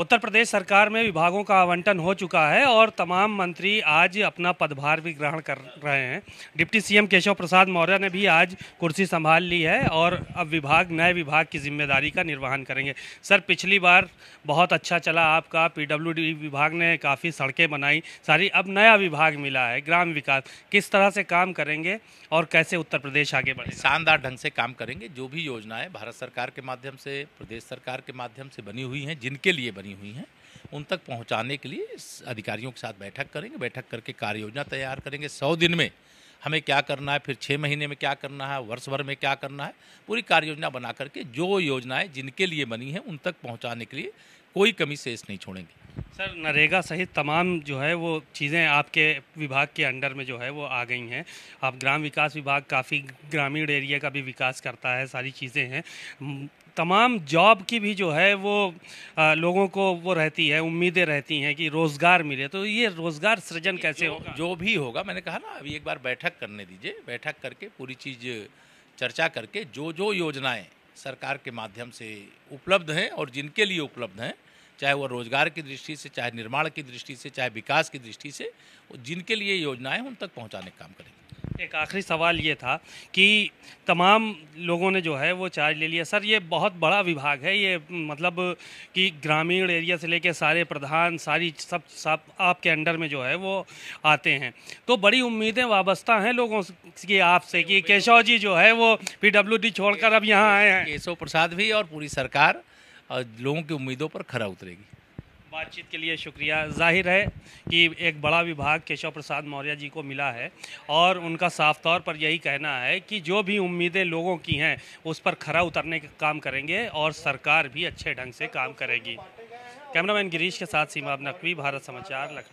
उत्तर प्रदेश सरकार में विभागों का आवंटन हो चुका है और तमाम मंत्री आज अपना पदभार भी ग्रहण कर रहे हैं डिप्टी सीएम केशव प्रसाद मौर्य ने भी आज कुर्सी संभाल ली है और अब विभाग नए विभाग की जिम्मेदारी का निर्वहन करेंगे सर पिछली बार बहुत अच्छा चला आपका पीडब्ल्यूडी विभाग ने काफ़ी सड़कें बनाई सारी अब नया विभाग मिला है ग्राम विकास किस तरह से काम करेंगे और कैसे उत्तर प्रदेश आगे बढ़े शानदार ढंग से काम करेंगे जो भी योजनाएँ भारत सरकार के माध्यम से प्रदेश सरकार के माध्यम से बनी हुई हैं जिनके लिए बनी हुई हैं उन तक पहुंचाने के लिए अधिकारियों के साथ बैठक करेंगे बैठक करके कार्य योजना तैयार करेंगे सौ दिन में हमें क्या करना है फिर छः महीने में क्या करना है वर्ष भर में क्या करना है पूरी कार्य योजना बना करके जो योजनाएं जिनके लिए बनी हैं उन तक पहुंचाने के लिए कोई कमी शेष नहीं छोड़ेंगे सर नरेगा सहित तमाम जो है वो चीज़ें आपके विभाग के अंडर में जो है वो आ गई हैं आप ग्राम विकास विभाग काफ़ी ग्रामीण एरिया का भी विकास करता है सारी चीज़ें हैं तमाम जॉब की भी जो है वो आ, लोगों को वो रहती है उम्मीदें रहती हैं कि रोज़गार मिले तो ये रोज़गार सृजन कैसे हो होगा जो भी होगा मैंने कहा ना अभी एक बार बैठक करने दीजिए बैठक करके पूरी चीज़ चर्चा करके जो जो योजनाएं सरकार के माध्यम से उपलब्ध हैं और जिनके लिए उपलब्ध हैं चाहे वो रोजगार की दृष्टि से चाहे निर्माण की दृष्टि से चाहे विकास की दृष्टि से जिनके लिए योजनाएं उन तक पहुंचाने का काम करेंगे एक आखिरी सवाल ये था कि तमाम लोगों ने जो है वो चार्ज ले लिया सर ये बहुत बड़ा विभाग है ये मतलब कि ग्रामीण एरिया से लेके सारे प्रधान सारी सब सब आपके अंडर में जो है वो आते हैं तो बड़ी उम्मीदें वाबस्ता हैं लोगों की आपसे कि केशव जी जो है वो छोड़ छोड़कर अब यहाँ आए हैं केशव प्रसाद भी और पूरी सरकार लोगों की उम्मीदों पर खरा उतरेगी बातचीत के लिए शुक्रिया जाहिर है कि एक बड़ा विभाग केशव प्रसाद मौर्य जी को मिला है और उनका साफ तौर पर यही कहना है कि जो भी उम्मीदें लोगों की हैं उस पर खरा उतरने का काम करेंगे और सरकार भी अच्छे ढंग से काम करेगी कैमरामैन गिरीश के साथ सीमा नकवी भारत समाचार लखनऊ